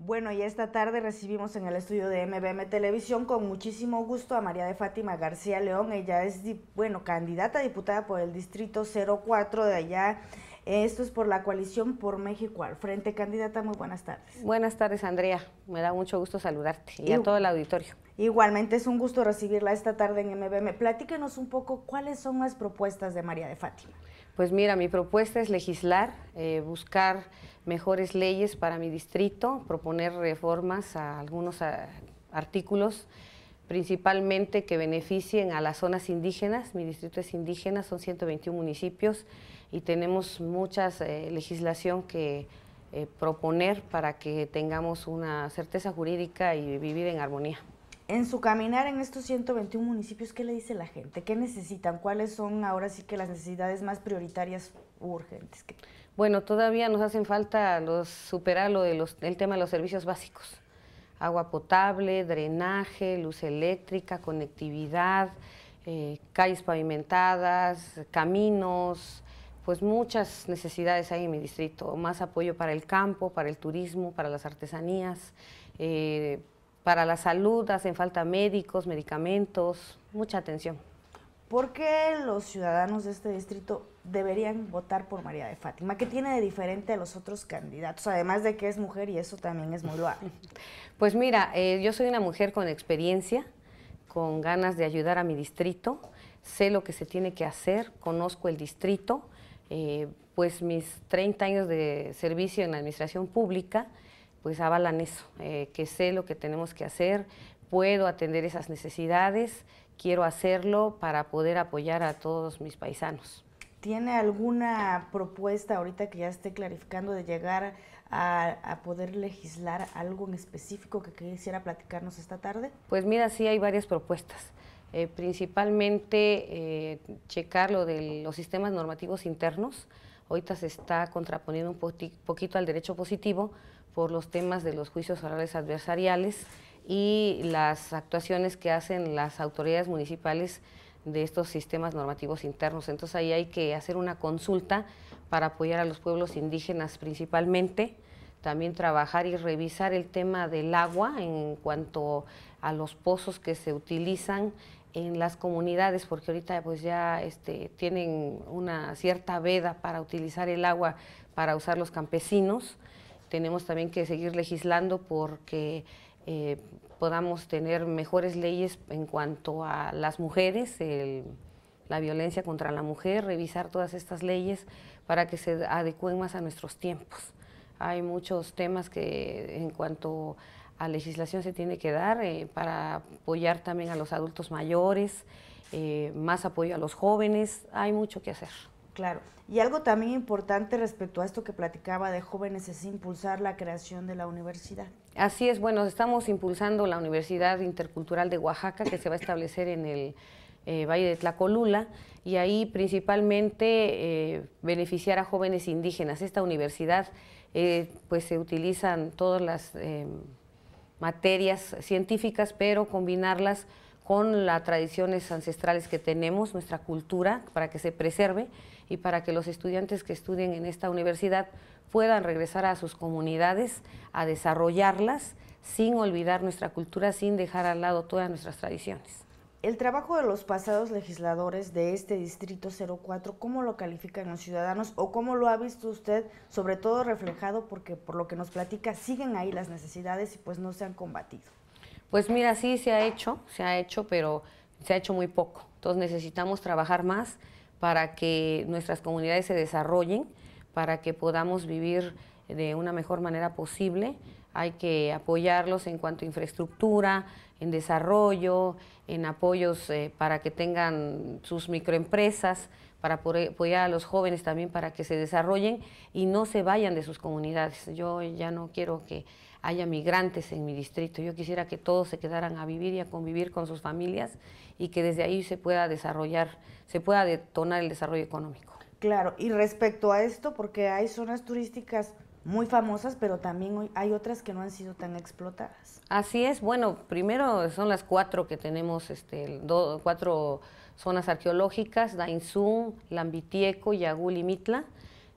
Bueno, y esta tarde recibimos en el estudio de MBM Televisión con muchísimo gusto a María de Fátima García León. Ella es, bueno, candidata a diputada por el Distrito 04 de allá esto es por la coalición por México al frente. Candidata, muy buenas tardes. Buenas tardes, Andrea. Me da mucho gusto saludarte y, a todo el auditorio. Igualmente, es un gusto recibirla esta tarde en MBM. Platíquenos un poco cuáles son las propuestas de María de Fátima. Pues mira, mi propuesta es legislar, eh, buscar mejores leyes para mi distrito, proponer reformas a algunos artículos principalmente que beneficien a las zonas indígenas. Mi distrito es indígena, son 121 municipios y tenemos mucha eh, legislación que eh, proponer para que tengamos una certeza jurídica y vivir en armonía. En su caminar en estos 121 municipios, ¿qué le dice la gente? ¿Qué necesitan? ¿Cuáles son ahora sí que las necesidades más prioritarias u urgentes? Bueno, todavía nos hacen falta los, superar lo del tema de los servicios básicos agua potable, drenaje, luz eléctrica, conectividad, eh, calles pavimentadas, caminos, pues muchas necesidades hay en mi distrito, más apoyo para el campo, para el turismo, para las artesanías, eh, para la salud, hacen falta médicos, medicamentos, mucha atención. ¿Por qué los ciudadanos de este distrito deberían votar por María de Fátima? ¿Qué tiene de diferente a los otros candidatos? Además de que es mujer y eso también es muy loable. Pues mira, eh, yo soy una mujer con experiencia, con ganas de ayudar a mi distrito, sé lo que se tiene que hacer, conozco el distrito, eh, pues mis 30 años de servicio en la administración pública, pues avalan eso, eh, que sé lo que tenemos que hacer, puedo atender esas necesidades, quiero hacerlo para poder apoyar a todos mis paisanos. ¿Tiene alguna propuesta ahorita que ya esté clarificando de llegar a, poder legislar algo en específico que quisiera platicarnos esta tarde? Pues mira, sí hay varias propuestas. Eh, principalmente eh, checar lo de los sistemas normativos internos. Ahorita se está contraponiendo un poquito al derecho positivo por los temas de los juicios orales adversariales y las actuaciones que hacen las autoridades municipales de estos sistemas normativos internos. Entonces ahí hay que hacer una consulta para apoyar a los pueblos indígenas principalmente, también trabajar y revisar el tema del agua en cuanto a los pozos que se utilizan en las comunidades, porque ahorita pues ya este, tienen una cierta veda para utilizar el agua para usar los campesinos. Tenemos también que seguir legislando porque eh, podamos tener mejores leyes en cuanto a las mujeres, la violencia contra la mujer, revisar todas estas leyes para que se adecuen más a nuestros tiempos. Hay muchos temas que en cuanto a legislación se tiene que dar eh, para apoyar también a los adultos mayores, eh, más apoyo a los jóvenes, hay mucho que hacer. Claro. Y algo también importante respecto a esto que platicaba de jóvenes es impulsar la creación de la universidad. Así es, bueno, estamos impulsando la Universidad Intercultural de Oaxaca que se va a establecer en el eh, Valle de Tlacolula y ahí principalmente eh, beneficiar a jóvenes indígenas. Esta universidad eh, pues se utilizan todas las materias científicas, pero combinarlas con las tradiciones ancestrales que tenemos, nuestra cultura, para que se preserve y para que los estudiantes que estudien en esta universidad puedan regresar a sus comunidades a desarrollarlas sin olvidar nuestra cultura, sin dejar al lado todas nuestras tradiciones. El trabajo de los pasados legisladores de este Distrito 04, ¿cómo lo califican los ciudadanos o cómo lo ha visto usted, sobre todo reflejado porque por lo que nos platica siguen ahí las necesidades y pues no se han combatido? Pues mira, sí se ha hecho, se ha hecho, pero se ha hecho muy poco. Entonces necesitamos trabajar más para que nuestras comunidades se desarrollen, para que podamos vivir de una mejor manera posible. Hay que apoyarlos en cuanto a infraestructura, en desarrollo, en apoyos eh, para que tengan sus microempresas, para apoyar a los jóvenes también para que se desarrollen y no se vayan de sus comunidades. Yo ya no quiero que haya migrantes en mi distrito. Yo quisiera que todos se quedaran a vivir y a convivir con sus familias y que desde ahí se pueda desarrollar, se pueda detonar el desarrollo económico. Claro, y respecto a esto, porque hay zonas turísticas muy famosas, pero también hay otras que no han sido tan explotadas. Así es, bueno, primero son las cuatro que tenemos, este, cuatro zonas arqueológicas, Dainzú, Lambitieco, Yagul y Mitla.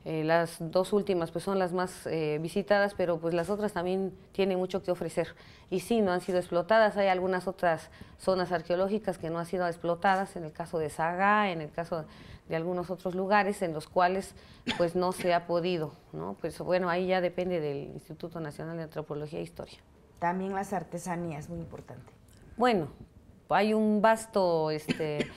Eh, las dos últimas pues son las más eh, visitadas, pero pues las otras también tienen mucho que ofrecer. Y sí, no han sido explotadas, hay algunas otras zonas arqueológicas que no han sido explotadas, en el caso de Saga, en el caso de algunos otros lugares en los cuales pues no se ha podido, ¿no? Pues bueno, ahí ya depende del Instituto Nacional de Antropología e Historia. También las artesanías, muy importante. Bueno, hay un vasto... Este,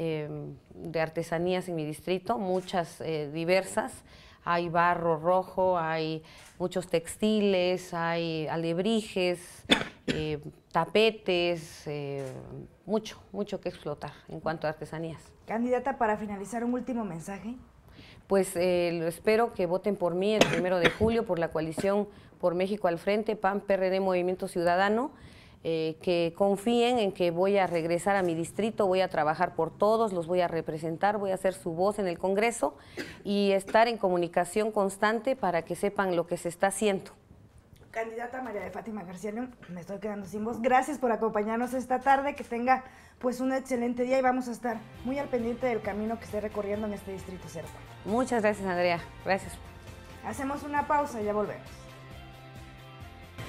Em, de artesanías en mi distrito, muchas eh, diversas. Hay barro rojo, hay muchos textiles, hay alebrijes, eh, tapetes, eh, mucho, mucho que explotar en cuanto a artesanías. Candidata, para finalizar, un último mensaje. Pues espero que voten por mí el primero de julio, por la coalición por México al Frente, PAN, PRD, Movimiento Ciudadano. Eh, que confíen en que voy a regresar a mi distrito, voy a trabajar por todos, los voy a representar, voy a ser su voz en el Congreso y estar en comunicación constante para que sepan lo que se está haciendo. Candidata María de Fátima García me estoy quedando sin voz. Gracias por acompañarnos esta tarde, que tenga pues un excelente día y vamos a estar muy al pendiente del camino que esté recorriendo en este distrito cerca. Muchas gracias, Andrea. Gracias. Hacemos una pausa y ya volvemos.